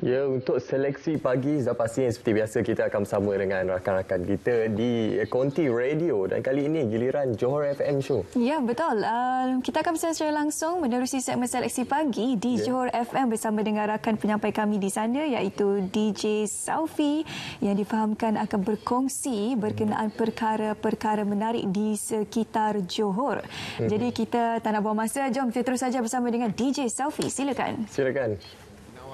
Ya, untuk seleksi pagi sudah pasti seperti biasa kita akan bersama dengan rakan-rakan kita di Konti Radio dan kali ini giliran Johor FM Show. Ya, betul. Uh, kita akan bersama secara langsung menerusi segmen seleksi pagi di yeah. Johor FM bersama dengan rakan penyampai kami di sana iaitu DJ Saufi yang difahamkan akan berkongsi berkenaan hmm. perkara-perkara menarik di sekitar Johor. Hmm. Jadi kita tak nak buang masa, jom kita terus saja bersama dengan DJ Saufi. Silakan. Silakan.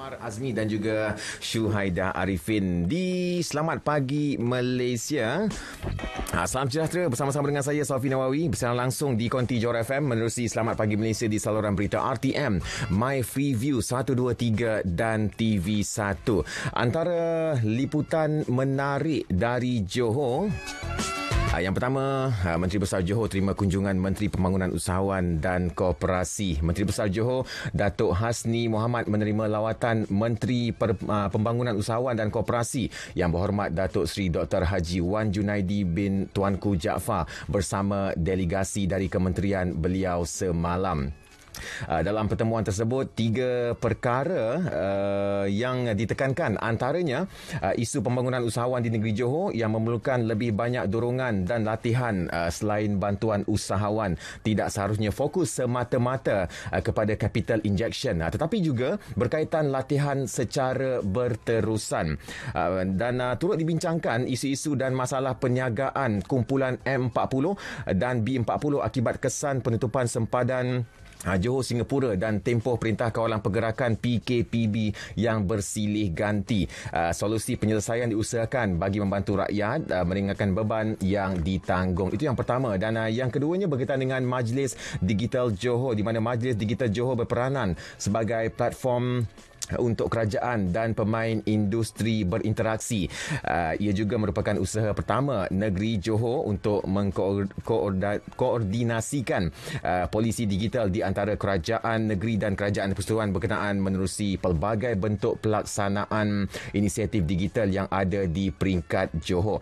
Omar Azmi dan juga Syuhaida Arifin di Selamat Pagi Malaysia. Ha, salam sejahtera bersama-sama dengan saya Sofi Nawawi bersama langsung di Konti Jor FM menerusi Selamat Pagi Malaysia di saluran berita RTM My Free View 123 dan TV1. Antara liputan menarik dari Johor Ah, yang pertama, ah, Menteri Besar Johor terima kunjungan Menteri Pembangunan Usahawan dan Kooperasi. Menteri Besar Johor, Datuk Hasni Mohamad menerima lawatan Menteri ah, Pembangunan Usahawan dan Kooperasi yang berhormat Datuk Seri Dr. Haji Wan Junaidi bin Tuanku Jaafar bersama delegasi dari kementerian beliau semalam. Uh, dalam pertemuan tersebut, tiga perkara uh, yang ditekankan antaranya uh, isu pembangunan usahawan di negeri Johor yang memerlukan lebih banyak dorongan dan latihan uh, selain bantuan usahawan tidak seharusnya fokus semata-mata uh, kepada capital injection uh, tetapi juga berkaitan latihan secara berterusan uh, dan uh, turut dibincangkan isu-isu dan masalah penyagaan kumpulan M40 dan B40 akibat kesan penutupan sempadan Ha, Johor Singapura dan tempoh Perintah Kawalan Pergerakan PKPB yang bersilih ganti. Ha, solusi penyelesaian diusahakan bagi membantu rakyat ha, meringankan beban yang ditanggung. Itu yang pertama dan yang keduanya berkaitan dengan Majlis Digital Johor di mana Majlis Digital Johor berperanan sebagai platform Eh, untuk kerajaan dan pemain industri berinteraksi. Eh, ia juga merupakan usaha pertama negeri Johor untuk mengkoordinasikan eh, polisi digital di antara kerajaan negeri dan kerajaan persatuan berkenaan menerusi pelbagai bentuk pelaksanaan inisiatif digital yang ada di peringkat Johor.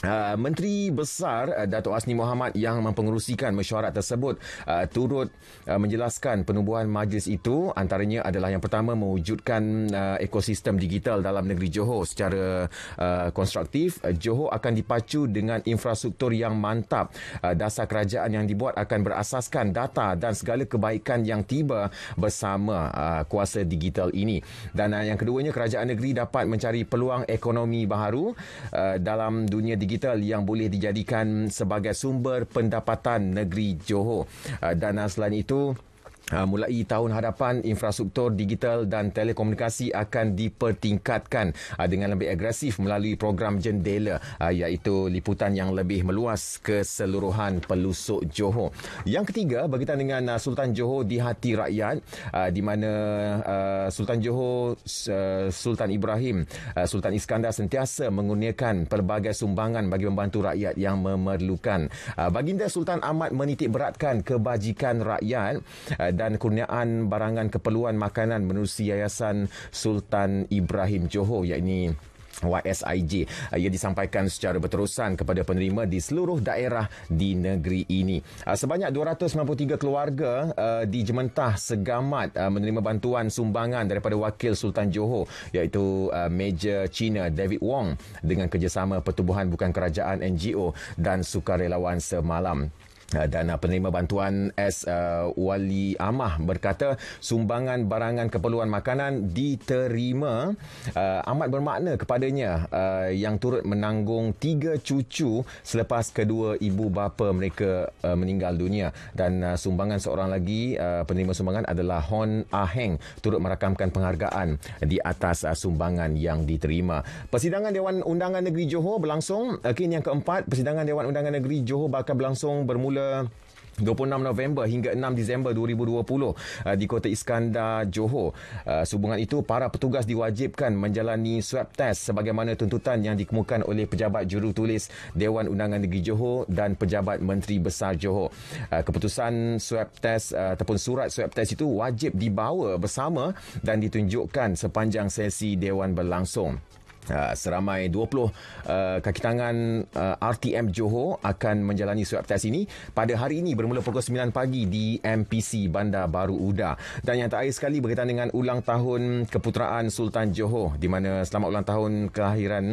Uh, Menteri Besar uh, Datuk Asni Muhammad yang mempengerusikan mesyuarat tersebut uh, turut uh, menjelaskan penubuhan majlis itu antaranya adalah yang pertama mewujudkan uh, ekosistem digital dalam negeri Johor secara uh, konstruktif uh, Johor akan dipacu dengan infrastruktur yang mantap uh, dasar kerajaan yang dibuat akan berasaskan data dan segala kebaikan yang tiba bersama uh, kuasa digital ini dan uh, yang keduanya kerajaan negeri dapat mencari peluang ekonomi baharu uh, dalam dunia digital digital yang boleh dijadikan sebagai sumber pendapatan negeri Johor. Ah, dan selain itu, Ha, mulai tahun hadapan infrastruktur digital dan telekomunikasi akan dipertingkatkan ha, dengan lebih agresif melalui program jendela ha, iaitu liputan yang lebih meluas keseluruhan pelusuk Johor. Yang ketiga berkaitan dengan Sultan Johor di hati rakyat di mana Sultan Johor Sultan Ibrahim Sultan Iskandar sentiasa mengurniakan pelbagai sumbangan bagi membantu rakyat yang memerlukan. Baginda Sultan Ahmad menitik beratkan kebajikan rakyat dan kurniaan barangan keperluan makanan menerusi Yayasan Sultan Ibrahim Johor yakni YSIJ ia disampaikan secara berterusan kepada penerima di seluruh daerah di negeri ini. Ah, sebanyak 293 keluarga ah, di Jementah Segamat ah, menerima bantuan sumbangan daripada wakil Sultan Johor iaitu Major China David Wong dengan kerjasama Pertubuhan Bukan Kerajaan NGO dan sukarelawan semalam. Eh, dan eh, penerima bantuan S uh, Wali Amah berkata sumbangan barangan keperluan makanan diterima uh, amat bermakna kepadanya uh, yang turut menanggung tiga cucu selepas kedua ibu bapa mereka uh, meninggal dunia dan uh, sumbangan seorang lagi uh, penerima sumbangan adalah Hon Aheng ah turut merakamkan penghargaan di atas uh, sumbangan yang diterima persidangan Dewan Undangan Negeri Johor berlangsung uh, kini yang keempat persidangan Dewan Undangan Negeri Johor bakal berlangsung bermula hingga 26 November hingga 6 Disember 2020 uh, di Kota Iskandar Johor. Uh, Subungan itu para petugas diwajibkan menjalani swab test sebagaimana tuntutan yang dikemukakan oleh pejabat jurutulis Dewan Undangan Negeri Johor dan pejabat Menteri Besar Johor. Uh, keputusan swab test ataupun surat swab test itu wajib dibawa bersama dan ditunjukkan sepanjang sesi dewan berlangsung. Ha, seramai 20 uh, kaki tangan uh, RTM Johor akan menjalani swab test ini pada hari ini bermula pukul 9 pagi di MPC Bandar Baru Uda dan yang terakhir sekali berkaitan dengan ulang tahun keputeraan Sultan Johor di mana selamat ulang tahun kelahiran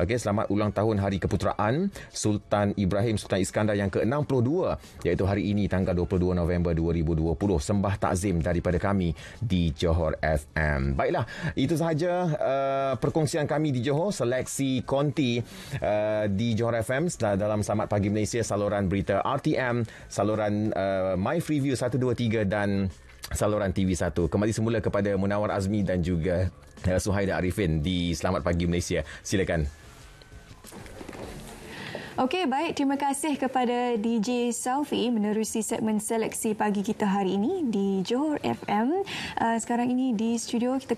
okay, selamat ulang tahun hari keputeraan Sultan Ibrahim Sultan Iskandar yang ke-62 iaitu hari ini tanggal 22 November 2020 sembah takzim daripada kami di Johor FM baiklah itu sahaja uh, perkongsian kami di Johor seleksi konti uh, di Johor FM dalam Selamat Pagi Malaysia saluran berita RTM saluran uh, My Freeview 123 dan saluran TV1 kembali semula kepada Munawar Azmi dan juga uh, Suhaida Arifin di Selamat Pagi Malaysia silakan Okey, baik. Terima kasih kepada DJ Salvi menerusi segmen seleksi pagi kita hari ini di Johor FM. Uh, sekarang ini di studio kita